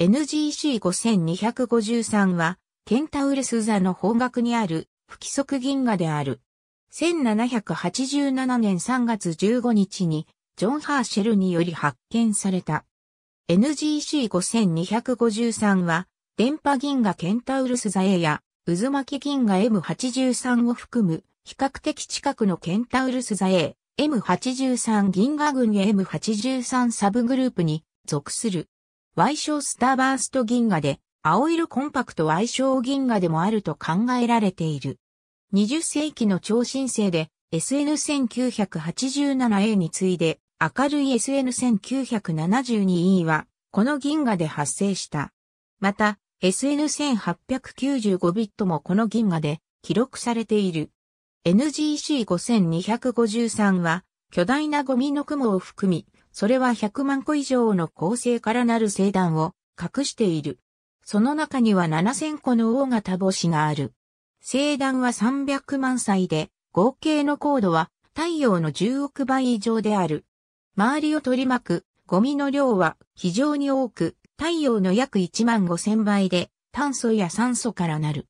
NGC5253 は、ケンタウルス座の方角にある不規則銀河である。1787年3月15日に、ジョン・ハーシェルにより発見された。NGC5253 は、電波銀河ケンタウルス座 A や、渦巻き銀河 M83 を含む、比較的近くのケンタウルス座 A、M83 銀河群 M83 サブグループに属する。矮小スターバースト銀河で、青色コンパクト矮小銀河でもあると考えられている。20世紀の超新星で、SN1987A に次いで、明るい SN1972E は、この銀河で発生した。また、SN1895 ビットもこの銀河で記録されている。NGC5253 は、巨大なゴミの雲を含み、それは100万個以上の構成からなる星団を隠している。その中には7000個の大型星がある。星団は300万歳で、合計の高度は太陽の10億倍以上である。周りを取り巻くゴミの量は非常に多く、太陽の約1万5千倍で炭素や酸素からなる。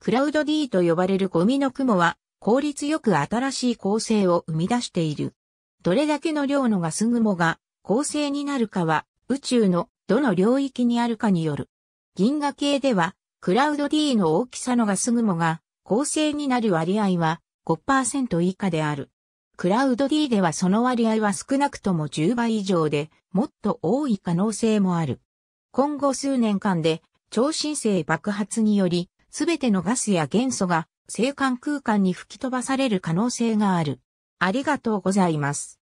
クラウド D と呼ばれるゴミの雲は効率よく新しい構成を生み出している。どれだけの量のガス雲が恒星になるかは宇宙のどの領域にあるかによる。銀河系ではクラウド D の大きさのガス雲が恒星になる割合は5%以下である。クラウド D ではその割合は少なくとも10倍以上で、もっと多い可能性もある。今後数年間で、超新星爆発により、すべてのガスや元素が、星間空間に吹き飛ばされる可能性がある。ありがとうございます。